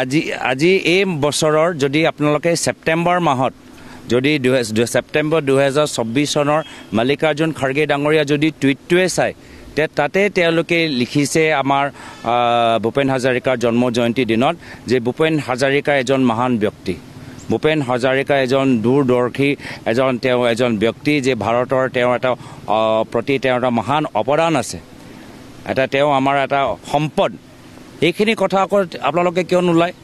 আজি আজি এই বছৰৰ যদি আপোনালোকে ছেপ্টেম্বৰ মাহত যদি দুহেজাৰ ছেপ্টেম্বৰ দুহেজাৰ চৌব্বিছ চনৰ মাল্লিকাৰ্জুন খাৰ্গে ডাঙৰীয়া যদি টুইটটোৱে চায় তে তাতে তেওঁলোকে লিখিছে আমাৰ ভূপেন হাজৰিকাৰ জন্ম জয়ন্তী দিনত যে ভূপেন হাজৰিকা এজন মহান ব্যক্তি ভূপেন হাজৰিকা এজন দূৰদৰ্শী এজন তেওঁ এজন ব্যক্তি যে ভাৰতৰ তেওঁ এটা প্ৰতি তেওঁৰ এটা মহান অৱদান আছে এটা তেওঁ আমাৰ এটা সম্পদ এইখিনি কথা আকৌ আপোনালোকে কিয় নোলায়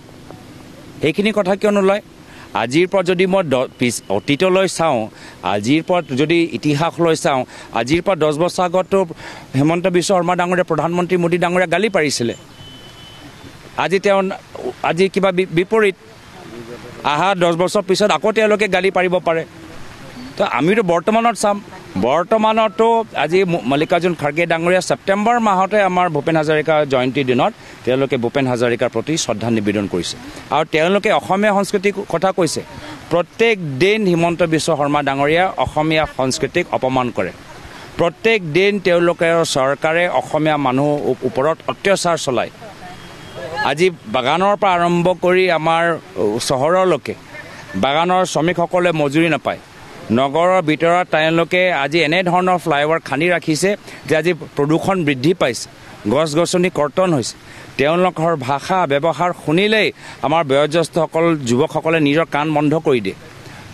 সেইখিনি কথা কিয় নোলায় আজিৰ পৰা যদি মই পিছ অতীতলৈ চাওঁ আজিৰ পৰা যদি ইতিহাসলৈ চাওঁ আজিৰ পৰা দহ বছৰ আগতো হিমন্ত বিশ্ব শৰ্মা ডাঙৰীয়া প্ৰধানমন্ত্ৰী মোদী ডাঙৰীয়া গালি পাৰিছিলে আজি তেওঁ আজি কিবা বিপৰীত অহা দহ বছৰ পিছত আকৌ তেওঁলোকে গালি পাৰিব পাৰে তো আমিতো বৰ্তমানত চাম বৰ্তমানতো আজি মল্লিকাৰ্জুন খাৰ্গে ডাঙৰীয়া ছেপ্টেম্বৰ মাহতে আমাৰ ভূপেন হাজৰিকাৰ জয়ন্তী দিনত তেওঁলোকে ভূপেন হাজৰিকাৰ প্ৰতি শ্ৰদ্ধা নিবেদন কৰিছে আৰু তেওঁলোকে অসমীয়া সংস্কৃতিৰ কথা কৈছে প্ৰত্যেক দিন হিমন্ত বিশ্ব শৰ্মা ডাঙৰীয়া অসমীয়া সংস্কৃতিক অপমান কৰে প্ৰত্যেক দিন তেওঁলোকৰ চৰকাৰে অসমীয়া মানুহ ওপৰত অত্যাচাৰ চলায় আজি বাগানৰ পৰা আৰম্ভ কৰি আমাৰ চহৰলৈকে বাগানৰ শ্ৰমিকসকলে মজুৰি নাপায় নগৰৰ ভিতৰত তেওঁলোকে আজি এনেধৰণৰ ফ্লাইঅভাৰ খান্দি ৰাখিছে যে আজি প্ৰদূষণ বৃদ্ধি পাইছে গছ গছনি কৰ্তন হৈছে তেওঁলোকৰ ভাষা ব্যৱহাৰ শুনিলেই আমাৰ বয়োজ্যেষ্ঠসকল যুৱকসকলে নিজৰ কাণ বন্ধ কৰি দিয়ে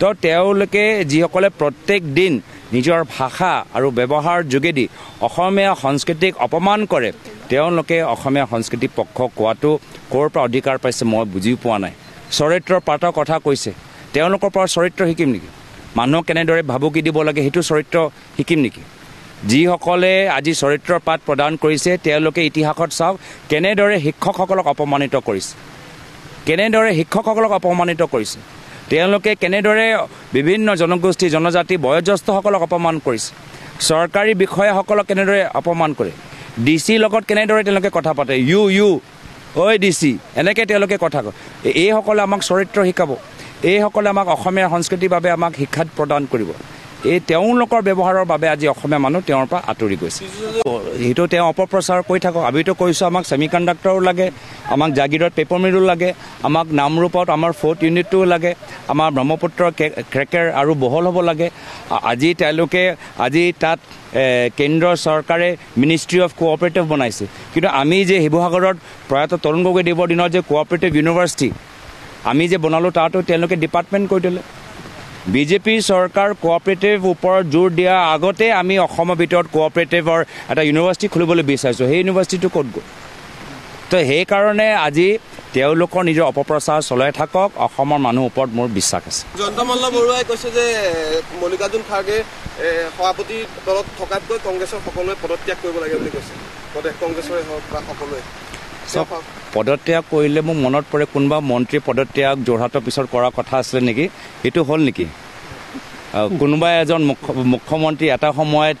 তো তেওঁলোকে যিসকলে প্ৰত্যেক দিন নিজৰ ভাষা আৰু ব্যৱহাৰ যোগেদি অসমীয়া সংস্কৃতিক অপমান কৰে তেওঁলোকে অসমীয়া সংস্কৃতি পক্ষ কোৱাটো ক'ৰ পৰা অধিকাৰ পাইছে মই বুজিও পোৱা নাই চৰিত্ৰৰ পাতৰ কথা কৈছে তেওঁলোকৰ পৰা চৰিত্ৰ শিকিম নেকি মানুহক কেনেদৰে ভাবুকি দিব লাগে সেইটো চৰিত্ৰ শিকিম নেকি যিসকলে আজি চৰিত্ৰৰ পাঠ প্ৰদান কৰিছে তেওঁলোকে ইতিহাসত চাওক কেনেদৰে শিক্ষকসকলক অপমানিত কৰিছে কেনেদৰে শিক্ষকসকলক অপমানিত কৰিছে তেওঁলোকে কেনেদৰে বিভিন্ন জনগোষ্ঠী জনজাতি বয়োজ্যেষ্ঠসকলক অপমান কৰিছে চৰকাৰী বিষয়াসকলক কেনেদৰে অপমান কৰে ডি চিৰ লগত কেনেদৰে তেওঁলোকে কথা পাতে ইউ ইউ ঐ ডি চি এনেকৈ তেওঁলোকে কথা কয় এইসকলে আমাক চৰিত্ৰ শিকাব এইসকলে আমাক অসমীয়া সংস্কৃতিৰ বাবে আমাক শিক্ষা প্ৰদান কৰিব এই তেওঁলোকৰ ব্যৱহাৰৰ বাবে আজি অসমীয়া মানুহ তেওঁৰ পৰা আঁতৰি গৈছে সেইটো তেওঁ অপপ্ৰচাৰ কৰি থাকক আমিতো কৈছোঁ আমাক ছেমি কণ্ডাক্টৰো লাগে আমাক জাগিৰত পেপৰ মিলো লাগে আমাক নামৰূপত আমাৰ ফ'ৰ্থ ইউনিটটোও লাগে আমাৰ ব্ৰহ্মপুত্ৰ ক্ৰেকেৰ আৰু বহল হ'ব লাগে আজি তেওঁলোকে আজি তাত কেন্দ্ৰ চৰকাৰে মিনিষ্ট্ৰী অফ কোঅপাৰেটিভ বনাইছে কিন্তু আমি যে শিৱসাগৰত প্ৰয়াত তৰুণ গগৈদেৱৰ দিনত যে কোঅপাৰেটিভ ইউনিভাৰ্চিটি আমি যে বনালোঁ তাতো তেওঁলোকে ডিপাৰ্টমেণ্ট কৰি দিলে বিজেপি চৰকাৰ কোঅপাৰেটিভ ওপৰত জোৰ দিয়াৰ আগতে আমি অসমৰ ভিতৰত কোঅপাৰেটিভৰ এটা ইউনিভাৰ্চিটি খুলিবলৈ বিচাৰিছোঁ সেই ইউনিভাৰ্চিটিটো ক'ত গ'ল তো সেইকাৰণে আজি তেওঁলোকৰ নিজৰ অপপ্ৰচাৰ চলাই থাকক অসমৰ মানুহ ওপৰত মোৰ বিশ্বাস আছে জয়ন্ত মল্ল বৰুৱাই কৈছে যে মল্লিকাৰ্জুন খাৰ্গে সভাপতি দলত থকাতকৈ কংগ্ৰেছৰ সকলোৱে পদত্যাগ কৰিব লাগে বুলি কৈছে প্ৰদেশ কংগ্ৰেছৰে হওক বা সকলোৱে চব পদত্যাগ কৰিলে মোৰ মনত পৰে কোনোবা মন্ত্ৰী পদত্যাগ যোৰহাটৰ পিছত কৰা কথা আছিলে নেকি সেইটো হ'ল নেকি কোনোবা এজন মুখ মুখ্যমন্ত্ৰী এটা সময়ত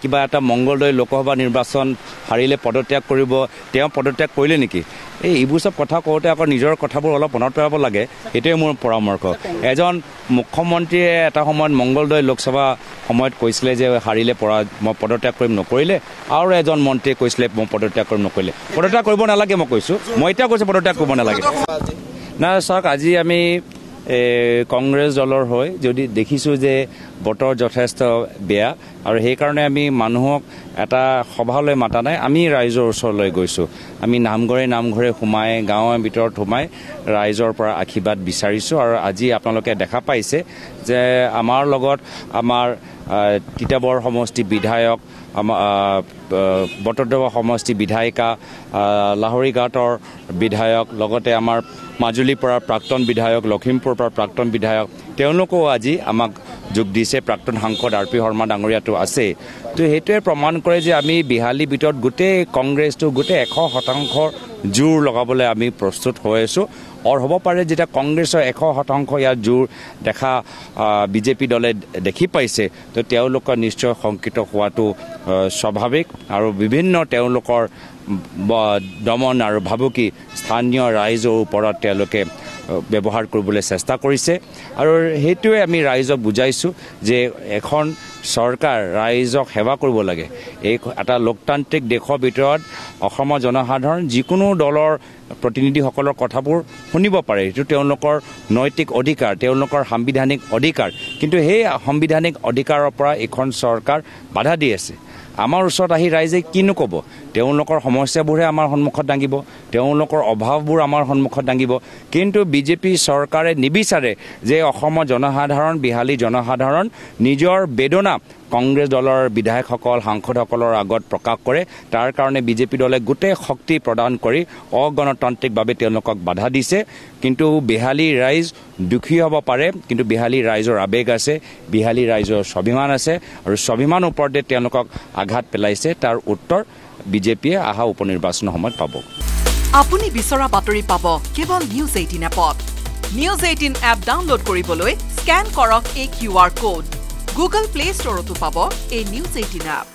কিবা এটা মংগলদৈ লোকসভা নিৰ্বাচন হাৰিলে পদত্যাগ কৰিব তেওঁ পদত্যাগ কৰিলে নেকি এই এইবোৰ চব কথা কওঁতে আকৌ নিজৰ কথাবোৰ অলপ মনত পেলাব লাগে সেইটোৱে মোৰ পৰামৰ্শ এজন মুখ্যমন্ত্ৰীয়ে এটা সময়ত মংগলদৈ লোকসভা সময়ত কৈছিলে যে হাৰিলে পৰা মই পদত্যাগ কৰিম নকৰিলে আৰু এজন মন্ত্ৰীয়ে কৈছিলে মই পদত্যাগ কৰিম নকৰিলে পদত্যাগ কৰিব নালাগে মই কৈছোঁ মই এতিয়া কৈছোঁ পদত্যাগ কৰিব নালাগে নাই চাওক আজি আমি কংগ্ৰেছ দলৰ হৈ যদি দেখিছোঁ যে বতৰ যথেষ্ট বেয়া আৰু সেইকাৰণে আমি মানুহক এটা সভালৈ মতা নাই আমি ৰাইজৰ ওচৰলৈ গৈছোঁ আমি নামঘৰে নামঘৰে সোমাই গাঁৱৰ ভিতৰত সোমাই ৰাইজৰ পৰা আশীৰ্বাদ বিচাৰিছোঁ আৰু আজি আপোনালোকে দেখা পাইছে যে আমাৰ লগত আমাৰ তিতাবৰ সমষ্টি বিধায়ক আমাৰ বটদ্ৰৱা সমষ্টি বিধায়িকা লাহৰিঘাটৰ বিধায়ক লগতে আমাৰ মাজুলীৰ পৰা প্ৰাক্তন বিধায়ক লখিমপুৰৰ পৰা প্ৰাক্তন বিধায়ক তেওঁলোকেও আজি আমাক যোগ দিছে প্ৰাক্তন সাংসদ আৰ পি শৰ্মা ডাঙৰীয়াটো আছে তো সেইটোৱে প্ৰমাণ কৰে যে আমি বিহালীৰ ভিতৰত গোটেই কংগ্ৰেছটো গোটেই এশ শতাংশ জোৰ লগাবলৈ আমি প্ৰস্তুত হৈ আছোঁ অৰ হ'ব পাৰে যেতিয়া কংগ্ৰেছৰ এশ শতাংশ ইয়াত জোৰ দেখা বিজেপি দলে দেখি পাইছে তো তেওঁলোকৰ নিশ্চয় শংকিত হোৱাটো স্বাভাৱিক আৰু বিভিন্ন তেওঁলোকৰ দমন আৰু ভাবুকি স্থানীয় ৰাইজৰ ওপৰত তেওঁলোকে ব্যৱহাৰ কৰিবলৈ চেষ্টা কৰিছে আৰু সেইটোৱে আমি ৰাইজক বুজাইছোঁ যে এখন চৰকাৰ ৰাইজক সেৱা কৰিব লাগে এই এটা লোকতান্ত্ৰিক দেশৰ ভিতৰত অসমৰ জনসাধাৰণ যিকোনো দলৰ প্ৰতিনিধিসকলৰ কথাবোৰ শুনিব পাৰে সেইটো তেওঁলোকৰ নৈতিক অধিকাৰ তেওঁলোকৰ সাংবিধানিক অধিকাৰ কিন্তু সেই সাংবিধানিক অধিকাৰৰ পৰা এইখন চৰকাৰ বাধা দি আছে আমাৰ ওচৰত আহি ৰাইজে কিনো ক'ব তেওঁলোকৰ সমস্যাবোৰহে আমাৰ সন্মুখত দাঙিব তেওঁলোকৰ অভাৱবোৰ আমাৰ সন্মুখত দাঙিব কিন্তু বিজেপি চৰকাৰে নিবিচাৰে যে অসমৰ জনসাধাৰণ বিহালী জনসাধাৰণ নিজৰ বেদনা কংগ্ৰেছ দলৰ বিধায়কসকল সাংসদসকলৰ আগত প্ৰকাশ কৰে তাৰ কাৰণে বিজেপি দলে গোটেই শক্তি প্ৰদান কৰি অগণতান্ত্ৰিকভাৱে তেওঁলোকক বাধা দিছে কিন্তু বিহালী ৰাইজ দুখী হ'ব পাৰে কিন্তু বিহালী ৰাইজৰ আৱেগ আছে বিহালী ৰাইজৰ স্বাভিমান আছে আৰু স্বাভিমানৰ ওপৰতে তেওঁলোকক আঘাত পেলাইছে তাৰ উত্তৰ বিজেপিয়ে অহা উপ নিৰ্বাচনৰ সময়ত পাব আপুনি বিচৰা বাতৰি পাব কেৱল নিউজ এইটিন এপত নিউজ এইটিন এপ ডাউনলোড কৰিবলৈ স্কেন কৰক এই Q R code Google Play ষ্টৰতো পাব এই নিউজ এইটিন এপ